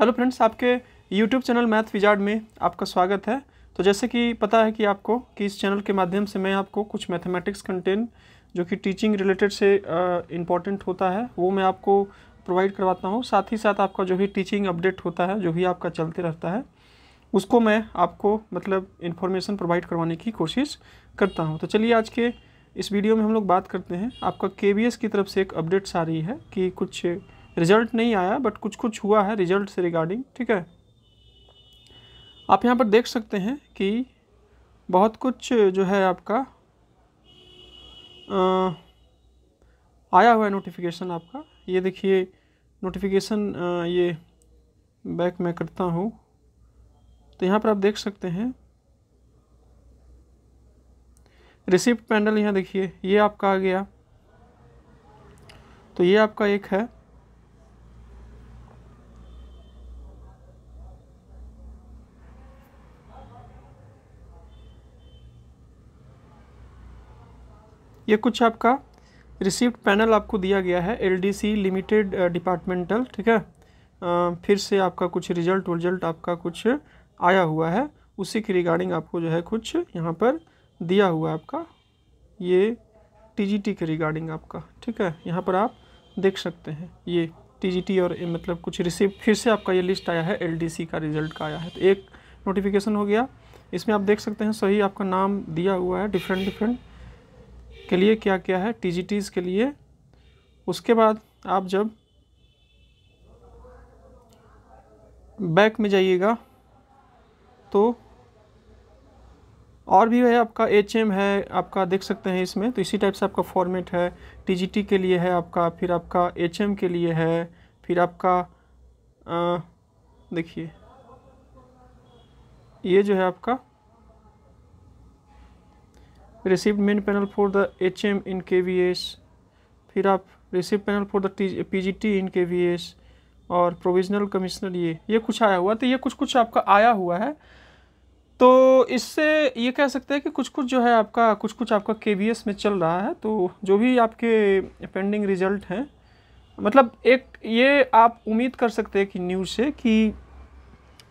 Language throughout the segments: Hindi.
हेलो फ्रेंड्स आपके यूट्यूब चैनल मैथ विजार्ड में आपका स्वागत है तो जैसे कि पता है कि आपको कि इस चैनल के माध्यम से मैं आपको कुछ मैथमेटिक्स कंटेंट जो कि टीचिंग रिलेटेड से इम्पॉर्टेंट होता है वो मैं आपको प्रोवाइड करवाता हूँ साथ ही साथ आपका जो भी टीचिंग अपडेट होता है जो भी आपका चलते रहता है उसको मैं आपको मतलब इन्फॉर्मेशन प्रोवाइड करवाने की कोशिश करता हूँ तो चलिए आज के इस वीडियो में हम लोग बात करते हैं आपका के की तरफ से एक अपडेट्स आ रही है कि कुछ रिजल्ट नहीं आया बट कुछ कुछ हुआ है रिजल्ट से रिगार्डिंग ठीक है आप यहाँ पर देख सकते हैं कि बहुत कुछ जो है आपका आ, आया हुआ है नोटिफिकेशन आपका ये देखिए नोटिफिकेशन ये बैक मैं करता हूँ तो यहाँ पर आप देख सकते हैं रिसिप्ट पैनल यहाँ देखिए ये आपका आ गया तो ये आपका एक है ये कुछ आपका रिसिप्ट पैनल आपको दिया गया है एलडीसी लिमिटेड डिपार्टमेंटल ठीक है आ, uh, फिर से आपका कुछ रिजल्ट वजल्ट आपका कुछ आया हुआ है उसी के रिगार्डिंग आपको जो है कुछ यहाँ पर दिया हुआ आपका ये टीजीटी के रिगार्डिंग आपका ठीक है यहाँ पर आप देख सकते हैं ये टीजीटी और मतलब कुछ रिसिप्ट फिर से आपका ये लिस्ट आया है सी का रिजल्ट का आया है तो एक नोटिफिकेशन हो गया इसमें आप देख सकते हैं सही आपका नाम दिया हुआ है डिफरेंट डिफरेंट के लिए क्या क्या है टी के लिए उसके बाद आप जब बैक में जाइएगा तो और भी है आपका एच एम है आपका देख सकते हैं इसमें तो इसी टाइप से आपका फॉर्मेट है टी के लिए है आपका फिर आपका एच एम के लिए है फिर आपका देखिए ये जो है आपका receive main panel for the H M in K V S फिर आप receive panel for the P G T in K V S और प्रोविजनल कमिश्नर ये ये कुछ आया हुआ तो ये कुछ कुछ आपका आया हुआ है तो इससे ये कह सकते हैं कि कुछ कुछ जो है आपका कुछ कुछ आपका के में चल रहा है तो जो भी आपके पेंडिंग रिजल्ट हैं मतलब एक ये आप उम्मीद कर सकते हैं कि न्यूज़ से कि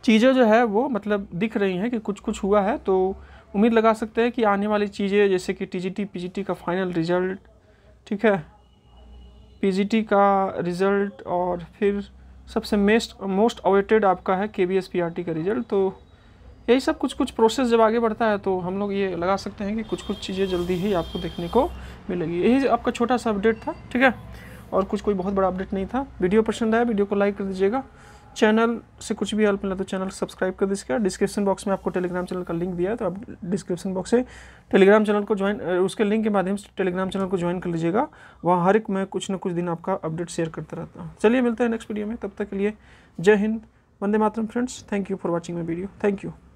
चीज़ें जो है वो मतलब दिख रही हैं कि कुछ कुछ हुआ है तो उम्मीद लगा सकते हैं कि आने वाली चीज़ें जैसे कि टी जी का फाइनल रिज़ल्ट ठीक है पी का रिज़ल्ट और फिर सबसे मेस्ट मोस्ट अवेटेड आपका है K B S P R T का रिज़ल्ट तो यही सब कुछ कुछ प्रोसेस जब आगे बढ़ता है तो हम लोग ये लगा सकते हैं कि कुछ कुछ चीज़ें जल्दी ही आपको देखने को मिलेगी यही आपका छोटा सा अपडेट था ठीक है और कुछ कोई बहुत बड़ा अपडेट नहीं था वीडियो पसंद आया वीडियो को लाइक कर दीजिएगा चैनल से कुछ भी हेल्प मिला तो चैनल सब्सक्राइब कर दीजिएगा डिस्क्रिप्शन बॉक्स में आपको टेलीग्राम चैनल का लिंक दिया है तो आप डिस्क्रिप्शन बॉक्स से टेलीग्राम चैनल को ज्वाइन उसके लिंक के माध्यम से टेलीग्राम चैनल को ज्वाइन कर लीजिएगा वहाँ हर एक मैं कुछ ना कुछ दिन आपका अपडेट शेयर करता रहता हूँ चलिए मिलते हैं नेक्स्ट वीडियो में तब तक के लिए जय हिंद वंदे मातरम friends thank you for watching my video thank you